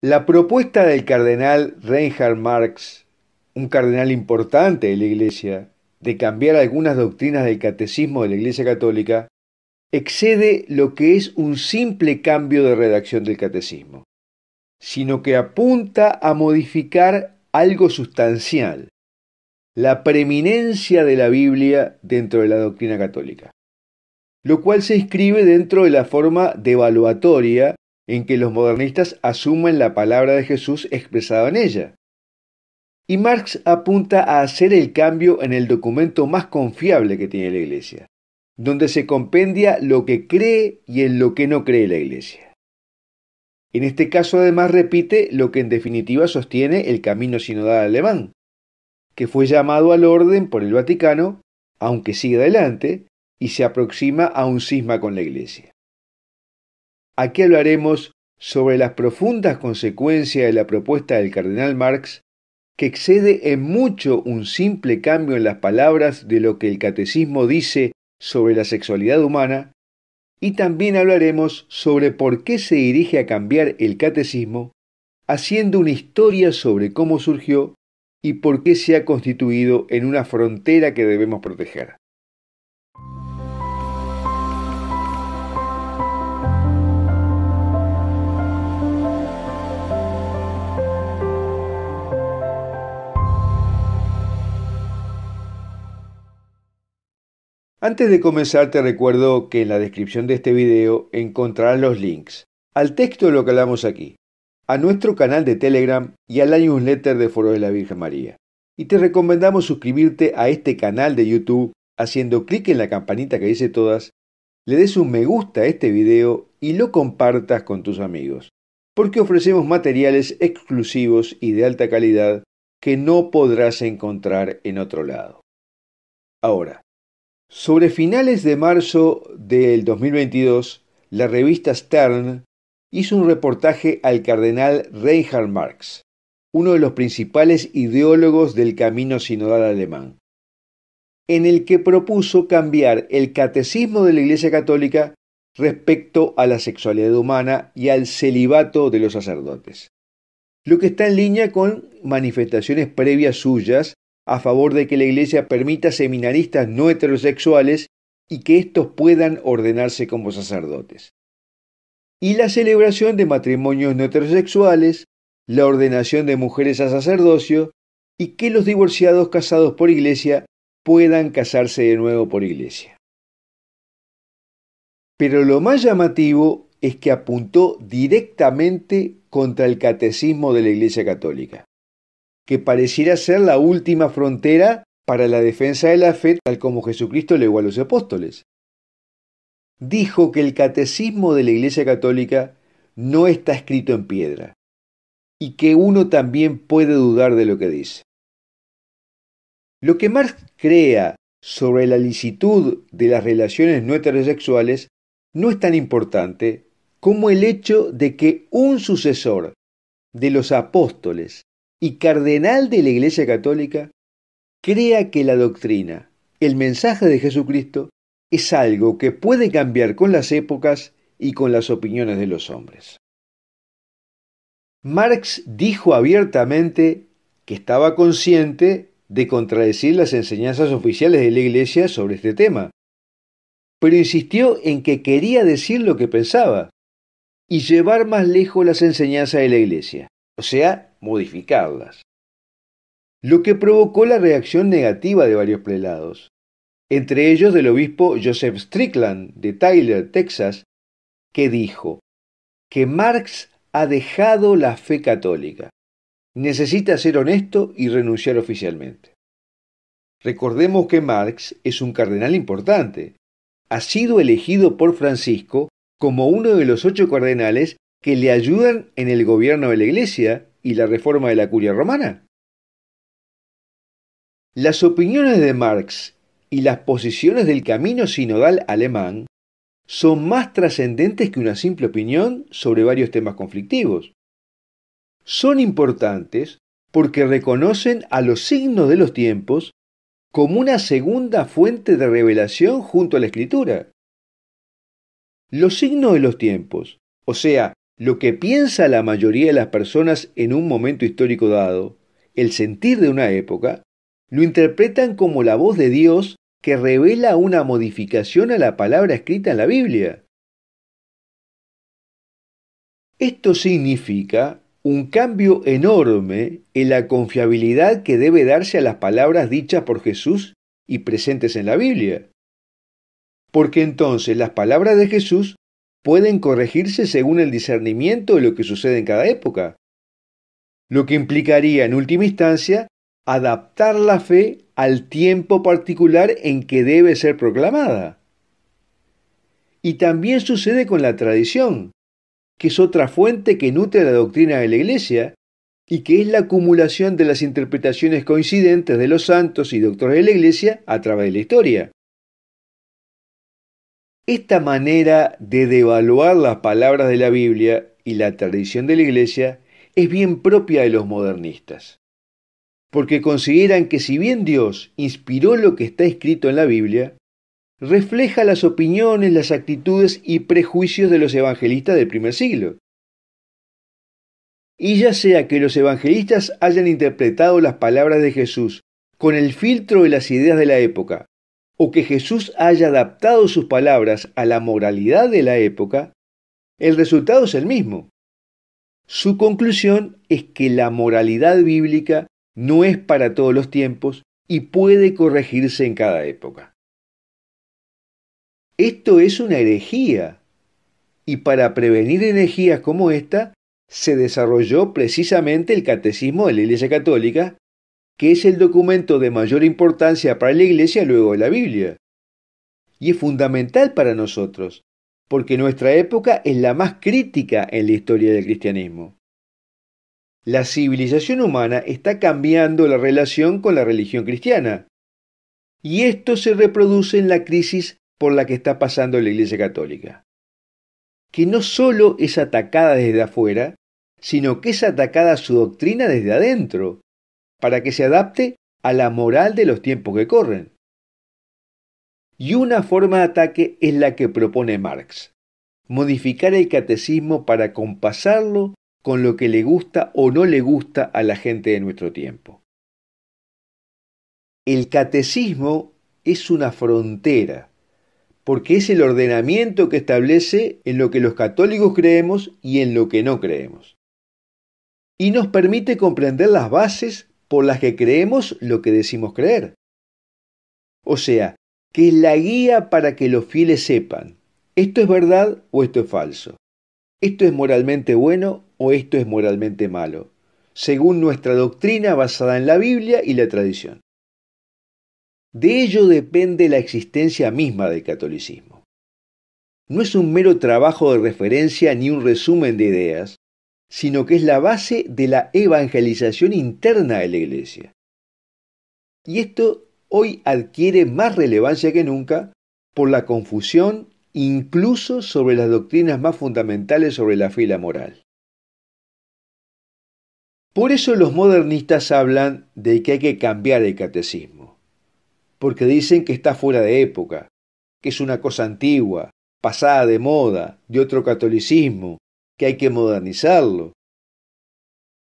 La propuesta del cardenal Reinhard Marx, un cardenal importante de la Iglesia, de cambiar algunas doctrinas del catecismo de la Iglesia Católica, excede lo que es un simple cambio de redacción del catecismo, sino que apunta a modificar algo sustancial, la preeminencia de la Biblia dentro de la doctrina católica, lo cual se inscribe dentro de la forma devaluatoria en que los modernistas asumen la palabra de Jesús expresada en ella. Y Marx apunta a hacer el cambio en el documento más confiable que tiene la Iglesia, donde se compendia lo que cree y en lo que no cree la Iglesia. En este caso además repite lo que en definitiva sostiene el camino sinodal alemán, que fue llamado al orden por el Vaticano, aunque sigue adelante, y se aproxima a un cisma con la Iglesia. Aquí hablaremos sobre las profundas consecuencias de la propuesta del cardenal Marx, que excede en mucho un simple cambio en las palabras de lo que el catecismo dice sobre la sexualidad humana, y también hablaremos sobre por qué se dirige a cambiar el catecismo, haciendo una historia sobre cómo surgió y por qué se ha constituido en una frontera que debemos proteger. Antes de comenzar te recuerdo que en la descripción de este video encontrarás los links al texto de lo que hablamos aquí, a nuestro canal de Telegram y a la newsletter de Foro de la Virgen María. Y te recomendamos suscribirte a este canal de YouTube haciendo clic en la campanita que dice todas, le des un me gusta a este video y lo compartas con tus amigos, porque ofrecemos materiales exclusivos y de alta calidad que no podrás encontrar en otro lado. Ahora, sobre finales de marzo del 2022, la revista Stern hizo un reportaje al cardenal Reinhard Marx, uno de los principales ideólogos del camino sinodal alemán, en el que propuso cambiar el catecismo de la Iglesia Católica respecto a la sexualidad humana y al celibato de los sacerdotes, lo que está en línea con manifestaciones previas suyas a favor de que la Iglesia permita seminaristas no heterosexuales y que éstos puedan ordenarse como sacerdotes. Y la celebración de matrimonios no heterosexuales, la ordenación de mujeres a sacerdocio y que los divorciados casados por Iglesia puedan casarse de nuevo por Iglesia. Pero lo más llamativo es que apuntó directamente contra el catecismo de la Iglesia Católica que pareciera ser la última frontera para la defensa de la fe, tal como Jesucristo legó a los apóstoles. Dijo que el catecismo de la Iglesia Católica no está escrito en piedra y que uno también puede dudar de lo que dice. Lo que Marx crea sobre la licitud de las relaciones no heterosexuales no es tan importante como el hecho de que un sucesor de los apóstoles y cardenal de la Iglesia Católica, crea que la doctrina, el mensaje de Jesucristo, es algo que puede cambiar con las épocas y con las opiniones de los hombres. Marx dijo abiertamente que estaba consciente de contradecir las enseñanzas oficiales de la Iglesia sobre este tema, pero insistió en que quería decir lo que pensaba y llevar más lejos las enseñanzas de la Iglesia, o sea, modificarlas. Lo que provocó la reacción negativa de varios prelados, entre ellos del obispo Joseph Strickland de Tyler, Texas, que dijo que Marx ha dejado la fe católica. Necesita ser honesto y renunciar oficialmente. Recordemos que Marx es un cardenal importante. Ha sido elegido por Francisco como uno de los ocho cardenales que le ayudan en el gobierno de la Iglesia y la reforma de la curia romana? Las opiniones de Marx y las posiciones del camino sinodal alemán son más trascendentes que una simple opinión sobre varios temas conflictivos. Son importantes porque reconocen a los signos de los tiempos como una segunda fuente de revelación junto a la escritura. Los signos de los tiempos, o sea, lo que piensa la mayoría de las personas en un momento histórico dado, el sentir de una época, lo interpretan como la voz de Dios que revela una modificación a la palabra escrita en la Biblia. Esto significa un cambio enorme en la confiabilidad que debe darse a las palabras dichas por Jesús y presentes en la Biblia. Porque entonces las palabras de Jesús pueden corregirse según el discernimiento de lo que sucede en cada época, lo que implicaría en última instancia adaptar la fe al tiempo particular en que debe ser proclamada. Y también sucede con la tradición, que es otra fuente que nutre la doctrina de la Iglesia y que es la acumulación de las interpretaciones coincidentes de los santos y doctores de la Iglesia a través de la historia. Esta manera de devaluar las palabras de la Biblia y la tradición de la Iglesia es bien propia de los modernistas, porque consideran que si bien Dios inspiró lo que está escrito en la Biblia, refleja las opiniones, las actitudes y prejuicios de los evangelistas del primer siglo. Y ya sea que los evangelistas hayan interpretado las palabras de Jesús con el filtro de las ideas de la época o que Jesús haya adaptado sus palabras a la moralidad de la época, el resultado es el mismo. Su conclusión es que la moralidad bíblica no es para todos los tiempos y puede corregirse en cada época. Esto es una herejía, y para prevenir herejías como esta, se desarrolló precisamente el catecismo de la Iglesia Católica, que es el documento de mayor importancia para la Iglesia luego de la Biblia. Y es fundamental para nosotros, porque nuestra época es la más crítica en la historia del cristianismo. La civilización humana está cambiando la relación con la religión cristiana, y esto se reproduce en la crisis por la que está pasando la Iglesia Católica, que no solo es atacada desde afuera, sino que es atacada su doctrina desde adentro, para que se adapte a la moral de los tiempos que corren. Y una forma de ataque es la que propone Marx, modificar el catecismo para compasarlo con lo que le gusta o no le gusta a la gente de nuestro tiempo. El catecismo es una frontera, porque es el ordenamiento que establece en lo que los católicos creemos y en lo que no creemos. Y nos permite comprender las bases por las que creemos lo que decimos creer. O sea, que es la guía para que los fieles sepan, esto es verdad o esto es falso, esto es moralmente bueno o esto es moralmente malo, según nuestra doctrina basada en la Biblia y la tradición. De ello depende la existencia misma del catolicismo. No es un mero trabajo de referencia ni un resumen de ideas, sino que es la base de la evangelización interna de la Iglesia. Y esto hoy adquiere más relevancia que nunca por la confusión incluso sobre las doctrinas más fundamentales sobre la fe y la moral. Por eso los modernistas hablan de que hay que cambiar el catecismo, porque dicen que está fuera de época, que es una cosa antigua, pasada de moda, de otro catolicismo, que hay que modernizarlo.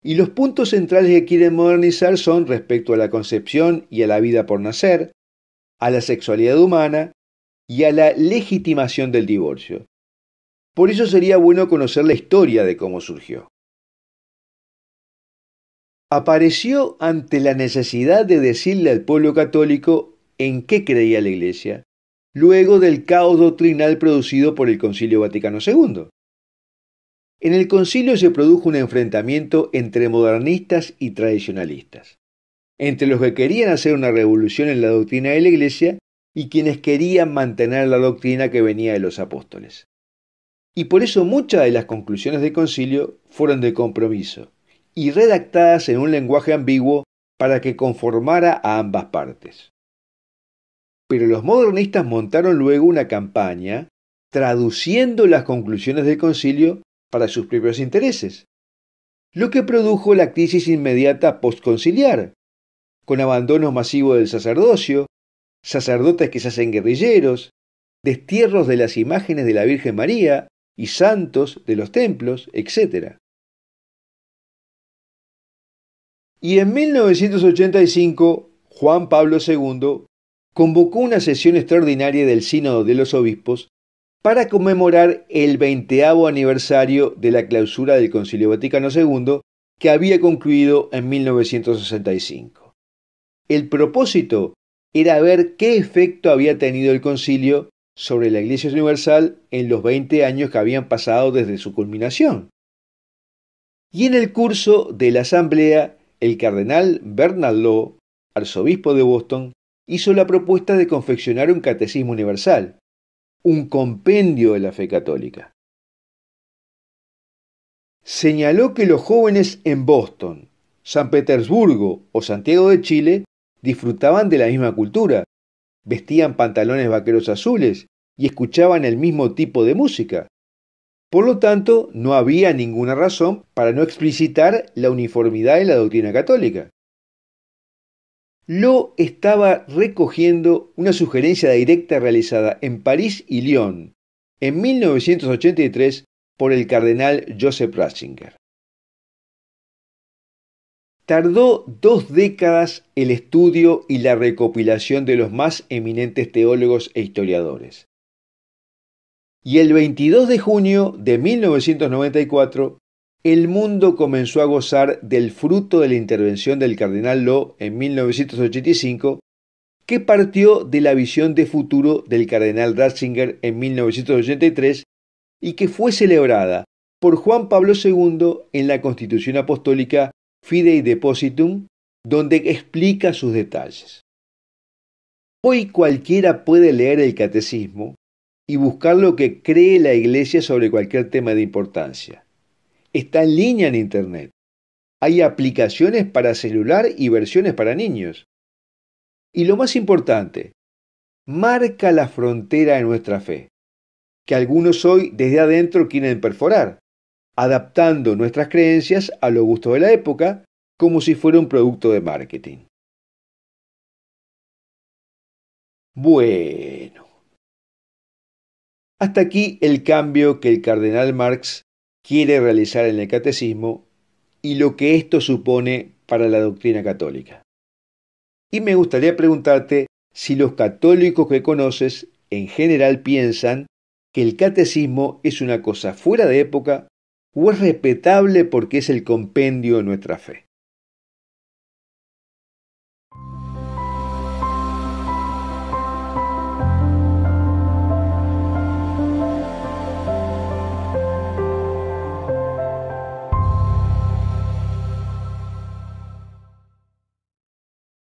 Y los puntos centrales que quieren modernizar son respecto a la concepción y a la vida por nacer, a la sexualidad humana y a la legitimación del divorcio. Por eso sería bueno conocer la historia de cómo surgió. Apareció ante la necesidad de decirle al pueblo católico en qué creía la Iglesia, luego del caos doctrinal producido por el Concilio Vaticano II. En el concilio se produjo un enfrentamiento entre modernistas y tradicionalistas, entre los que querían hacer una revolución en la doctrina de la Iglesia y quienes querían mantener la doctrina que venía de los apóstoles. Y por eso muchas de las conclusiones del concilio fueron de compromiso y redactadas en un lenguaje ambiguo para que conformara a ambas partes. Pero los modernistas montaron luego una campaña traduciendo las conclusiones del concilio para sus propios intereses, lo que produjo la crisis inmediata postconciliar, con abandono masivo del sacerdocio, sacerdotes que se hacen guerrilleros, destierros de las imágenes de la Virgen María y santos de los templos, etc. Y en 1985, Juan Pablo II convocó una sesión extraordinaria del Sínodo de los Obispos para conmemorar el veinteavo aniversario de la clausura del Concilio Vaticano II, que había concluido en 1965. El propósito era ver qué efecto había tenido el concilio sobre la Iglesia Universal en los 20 años que habían pasado desde su culminación. Y en el curso de la asamblea, el cardenal Bernard arzobispo de Boston, hizo la propuesta de confeccionar un catecismo universal, un compendio de la fe católica. Señaló que los jóvenes en Boston, San Petersburgo o Santiago de Chile disfrutaban de la misma cultura, vestían pantalones vaqueros azules y escuchaban el mismo tipo de música. Por lo tanto, no había ninguna razón para no explicitar la uniformidad de la doctrina católica lo estaba recogiendo una sugerencia directa realizada en París y Lyon en 1983 por el cardenal Joseph Ratzinger. Tardó dos décadas el estudio y la recopilación de los más eminentes teólogos e historiadores. Y el 22 de junio de 1994 el mundo comenzó a gozar del fruto de la intervención del cardenal Lo en 1985, que partió de la visión de futuro del cardenal Ratzinger en 1983 y que fue celebrada por Juan Pablo II en la Constitución Apostólica Fidei Depositum, donde explica sus detalles. Hoy cualquiera puede leer el catecismo y buscar lo que cree la Iglesia sobre cualquier tema de importancia está en línea en Internet. Hay aplicaciones para celular y versiones para niños. Y lo más importante, marca la frontera de nuestra fe, que algunos hoy desde adentro quieren perforar, adaptando nuestras creencias a los gustos de la época como si fuera un producto de marketing. Bueno. Hasta aquí el cambio que el cardenal Marx quiere realizar en el catecismo y lo que esto supone para la doctrina católica. Y me gustaría preguntarte si los católicos que conoces en general piensan que el catecismo es una cosa fuera de época o es respetable porque es el compendio de nuestra fe.